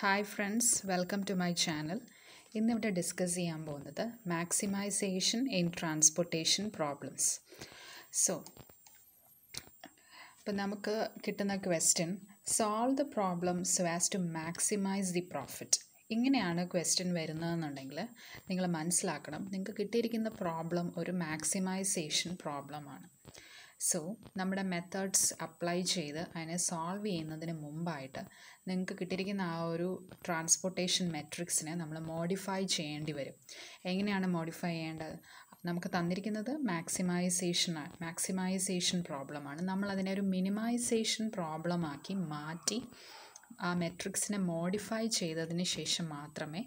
Hi friends welcome to my channel ഇന്നിവിടെ discuss ചെയ്യാൻ പോകുന്നത് maximization in transportation problems so ഇപ്പം നമുക്ക് കിട്ടുന്ന question solve the problem so as to maximize the profit ഇങ്ങനെയാണ് question വരുന്നതെന്നുണ്ടെങ്കിൽ നിങ്ങൾ മനസ്സിലാക്കണം നിങ്ങൾക്ക് കിട്ടിയിരിക്കുന്ന പ്രോബ്ലം ഒരു മാക്സിമൈസേഷൻ പ്രോബ്ലമാണ് സോ നമ്മുടെ മെത്തേഡ്സ് അപ്ലൈ ചെയ്ത് അതിനെ സോൾവ് ചെയ്യുന്നതിന് മുമ്പായിട്ട് നിങ്ങൾക്ക് കിട്ടിയിരിക്കുന്ന ആ ഒരു ട്രാൻസ്പോർട്ടേഷൻ മെട്രിക്സിനെ നമ്മൾ മോഡിഫൈ ചെയ്യേണ്ടി വരും എങ്ങനെയാണ് മോഡിഫൈ ചെയ്യേണ്ടത് നമുക്ക് തന്നിരിക്കുന്നത് മാക്സിമൈസേഷൻ മാക്സിമൈസേഷൻ പ്രോബ്ലമാണ് നമ്മളതിനെ ഒരു മിനിമൈസേഷൻ പ്രോബ്ലമാക്കി മാറ്റി ആ മെട്രിക്സിനെ മോഡിഫൈ ചെയ്തതിന് ശേഷം മാത്രമേ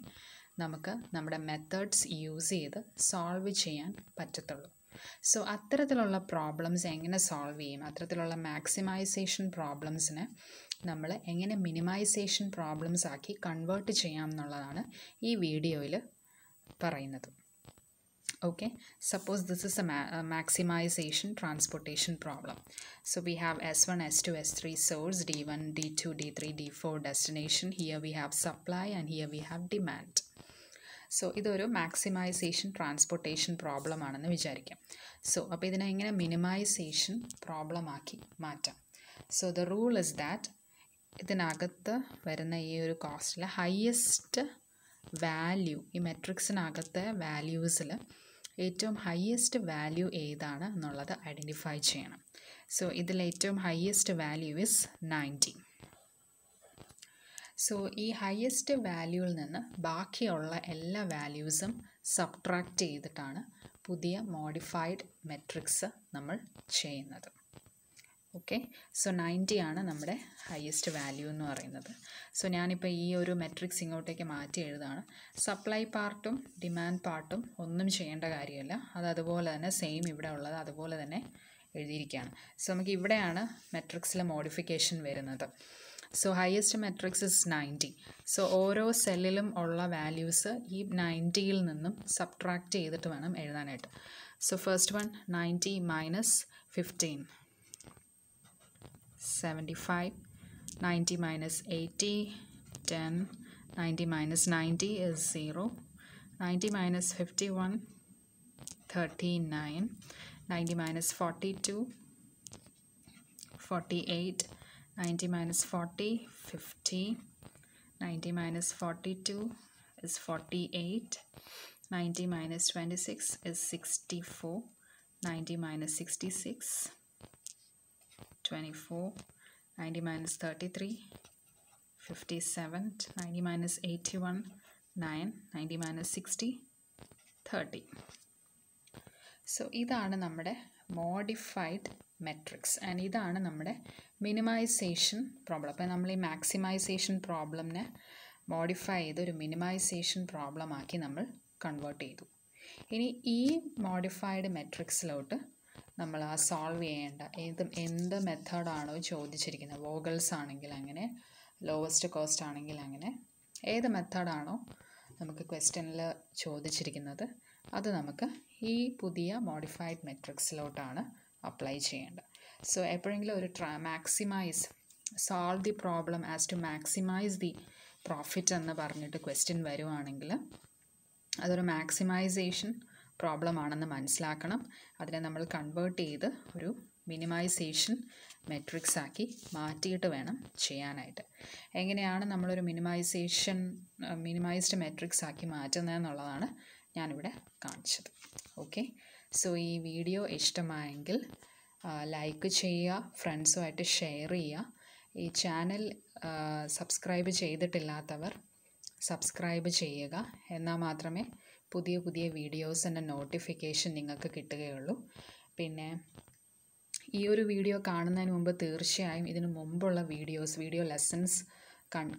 നമുക്ക് നമ്മുടെ മെത്തേഡ്സ് യൂസ് ചെയ്ത് സോൾവ് ചെയ്യാൻ പറ്റത്തുള്ളൂ സോ അത്തരത്തിലുള്ള പ്രോബ്ലംസ് എങ്ങനെ സോൾവ് ചെയ്യും അത്തരത്തിലുള്ള മാക്സിമൈസേഷൻ പ്രോബ്ലംസിനെ നമ്മൾ എങ്ങനെ മിനിമൈസേഷൻ പ്രോബ്ലംസ് ആക്കി കൺവേർട്ട് ചെയ്യാം എന്നുള്ളതാണ് ഈ വീഡിയോയിൽ പറയുന്നത് maximization transportation problem so we have S one S two S three source s1 s2 s3 to d1 d2 d3 d4 destination here we have supply and here we have demand so ഇതൊരു maximization transportation problem ആണെന്ന് വിചാരിക്കാം so അപ്പോൾ ഇതിനെ ഇങ്ങനെ minimization പ്രോബ്ലമാക്കി മാറ്റാം so the rule is that ഇതിനകത്ത് വരുന്ന ഈ ഒരു കോസ്റ്റിലെ ഹയസ്റ്റ് വാല്യൂ ഈ മെട്രിക്സിനകത്തെ വാല്യൂസിൽ ഏറ്റവും ഹയസ്റ്റ് വാല്യൂ ഏതാണ് എന്നുള്ളത് ഐഡൻറ്റിഫൈ ചെയ്യണം സോ ഇതിൽ ഏറ്റവും highest value is ninety so ഈ ഹയസ്റ്റ് വാല്യൂവിൽ നിന്ന് ബാക്കിയുള്ള എല്ലാ വാല്യൂസും സബ്ട്രാക്റ്റ് ചെയ്തിട്ടാണ് പുതിയ മോഡിഫൈഡ് മെട്രിക്സ് നമ്മൾ ചെയ്യുന്നത് ഓക്കെ സോ നയൻറ്റി ആണ് നമ്മുടെ ഹയസ്റ്റ് വാല്യൂ എന്ന് പറയുന്നത് സോ ഞാനിപ്പോൾ ഈ ഒരു മെട്രിക്സ് ഇങ്ങോട്ടേക്ക് മാറ്റി എഴുതാണ് സപ്ലൈ പാർട്ടും ഡിമാൻഡ് പാർട്ടും ഒന്നും ചെയ്യേണ്ട കാര്യമല്ല അത് അതുപോലെ തന്നെ സെയിം ഇവിടെ ഉള്ളത് അതുപോലെ തന്നെ എഴുതിയിരിക്കുകയാണ് സോ നമുക്ക് ഇവിടെയാണ് മെട്രിക്സിലെ മോഡിഫിക്കേഷൻ വരുന്നത് so highest matrix is ninety so ഓരോ സെല്ലിലും ഉള്ള വാല്യൂസ് ഈ നയൻറ്റിയിൽ നിന്നും സബ്ട്രാക്റ്റ് ചെയ്തിട്ട് വേണം എഴുതാനായിട്ട് so first one ninety minus fifteen seventy five ninety minus eighty ten ninety minus ninety is zero ninety minus fifty one thirty nine ninety minus forty two forty eight 90 minus 40, 50. 90 minus 42 is 48. 90 minus 26 is 64. 90 minus 66, 24. 90 minus 33, 57. 90 minus 81, 9. 90 minus 60, 30. So ഇതാണ് നമ്മുടെ modified matrix and ഇതാണ് നമ്മുടെ minimisation problem അപ്പോൾ നമ്മൾ ഈ maximisation പ്രോബ്ലമിനെ modify ചെയ്ത് ഒരു minimisation പ്രോബ്ലമാക്കി നമ്മൾ കൺവേർട്ട് ചെയ്തു ഇനി ഈ മോഡിഫൈഡ് മെട്രിക്സിലോട്ട് നമ്മൾ ആ സോൾവ് ചെയ്യേണ്ട ഏത് എന്ത് മെത്തേഡാണോ ചോദിച്ചിരിക്കുന്നത് വോഗൽസ് ആണെങ്കിൽ അങ്ങനെ ലോവസ്റ്റ് കോസ്റ്റ് ആണെങ്കിൽ അങ്ങനെ ഏത് മെത്തേഡാണോ നമുക്ക് ക്വസ്റ്റ്യനിൽ ചോദിച്ചിരിക്കുന്നത് അത് നമുക്ക് ഈ പുതിയ മോഡിഫൈഡ് മെട്രിക്സിലോട്ടാണ് അപ്ലൈ ചെയ്യേണ്ടത് സോ എപ്പോഴെങ്കിലും ഒരു ട്രാ maximize solve the problem as to maximize the profit എന്ന് പറഞ്ഞിട്ട് ക്വസ്റ്റ്യൻ വരുവാണെങ്കിൽ അതൊരു മാക്സിമൈസേഷൻ പ്രോബ്ലം ആണെന്ന് മനസ്സിലാക്കണം അതിനെ നമ്മൾ കൺവേർട്ട് ചെയ്ത് ഒരു മിനിമൈസേഷൻ മെട്രിക്സ് ആക്കി മാറ്റിയിട്ട് വേണം ചെയ്യാനായിട്ട് എങ്ങനെയാണ് നമ്മളൊരു മിനിമൈസേഷൻ മിനിമൈസ്ഡ് മെട്രിക്സ് ആക്കി മാറ്റുന്നത് എന്നുള്ളതാണ് ഞാനിവിടെ കാണിച്ചത് ഓക്കെ സോ ഈ വീഡിയോ ഇഷ്ടമായെങ്കിൽ ലൈക്ക് ചെയ്യുക ഫ്രണ്ട്സുമായിട്ട് ഷെയർ ചെയ്യുക ഈ ചാനൽ സബ്സ്ക്രൈബ് ചെയ്തിട്ടില്ലാത്തവർ സബ്സ്ക്രൈബ് ചെയ്യുക എന്നാൽ മാത്രമേ പുതിയ പുതിയ വീഡിയോസിൻ്റെ നോട്ടിഫിക്കേഷൻ നിങ്ങൾക്ക് കിട്ടുകയുള്ളൂ പിന്നെ ഈ ഒരു വീഡിയോ കാണുന്നതിന് മുമ്പ് തീർച്ചയായും ഇതിനു മുമ്പുള്ള വീഡിയോസ് വീഡിയോ ലെസൺസ്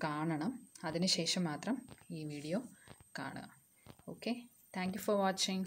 കാണണം അതിനുശേഷം മാത്രം ഈ വീഡിയോ കാണുക okay thank you for watching